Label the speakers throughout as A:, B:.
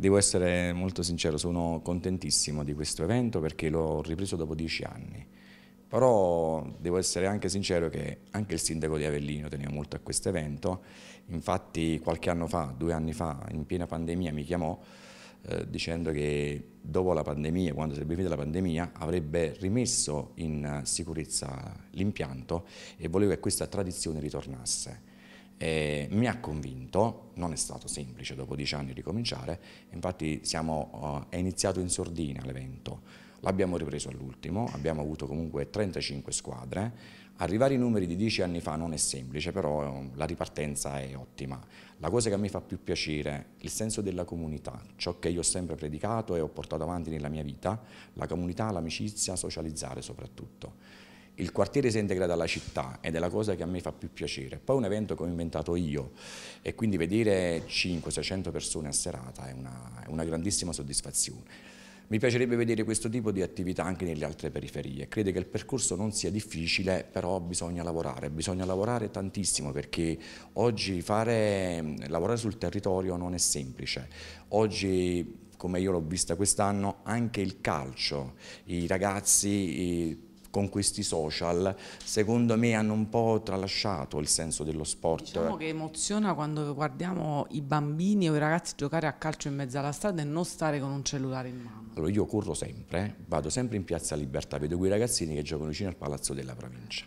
A: Devo essere molto sincero, sono contentissimo di questo evento perché l'ho ripreso dopo dieci anni. Però devo essere anche sincero che anche il sindaco di Avellino teneva molto a questo evento. Infatti qualche anno fa, due anni fa, in piena pandemia mi chiamò eh, dicendo che dopo la pandemia, quando sarebbe finita la pandemia, avrebbe rimesso in sicurezza l'impianto e volevo che questa tradizione ritornasse eh, mi ha convinto, non è stato semplice dopo dieci anni ricominciare, infatti siamo, eh, è iniziato in sordina l'evento, l'abbiamo ripreso all'ultimo, abbiamo avuto comunque 35 squadre, arrivare ai numeri di dieci anni fa non è semplice, però ehm, la ripartenza è ottima. La cosa che a me fa più piacere, il senso della comunità, ciò che io ho sempre predicato e ho portato avanti nella mia vita, la comunità, l'amicizia, socializzare soprattutto il quartiere si integra dalla città ed è la cosa che a me fa più piacere. Poi un evento che ho inventato io e quindi vedere 500-600 persone a serata è una, è una grandissima soddisfazione. Mi piacerebbe vedere questo tipo di attività anche nelle altre periferie. Credo che il percorso non sia difficile, però bisogna lavorare, bisogna lavorare tantissimo perché oggi fare, lavorare sul territorio non è semplice. Oggi, come io l'ho vista quest'anno, anche il calcio, i ragazzi con questi social, secondo me hanno un po' tralasciato il senso dello sport. Diciamo che
B: emoziona quando guardiamo i bambini o i ragazzi giocare a calcio in mezzo alla strada e non stare con un cellulare in mano.
A: Allora io corro sempre, eh, vado sempre in Piazza Libertà, vedo quei ragazzini che giocano vicino al Palazzo della Provincia.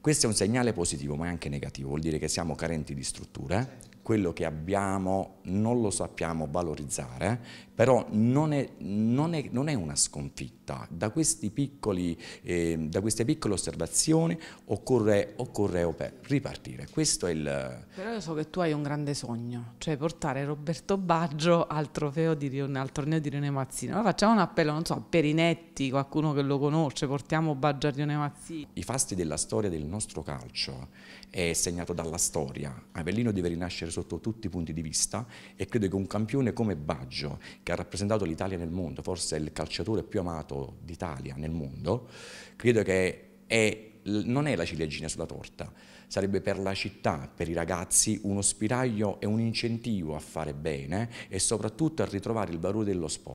A: Questo è un segnale positivo ma è anche negativo, vuol dire che siamo carenti di strutture, eh quello che abbiamo non lo sappiamo valorizzare, però non è, non è, non è una sconfitta. Da, piccoli, eh, da, queste piccole osservazioni occorre, occorre ripartire. Questo è il...
B: Però io so che tu hai un grande sogno, cioè portare Roberto Baggio al, di, al torneo di Rione Mazzini. Ma facciamo un appello, non so, a Perinetti, qualcuno che lo conosce, portiamo Baggio a Rione Mazzini.
A: I fasti della storia del nostro calcio è segnato dalla storia. Avellino deve rinascere sotto tutti i punti di vista e credo che un campione come Baggio, che ha rappresentato l'Italia nel mondo, forse il calciatore più amato d'Italia nel mondo, credo che è, non è la ciliegina sulla torta, sarebbe per la città, per i ragazzi, uno spiraglio e un incentivo a fare bene e soprattutto a ritrovare il valore dello sport.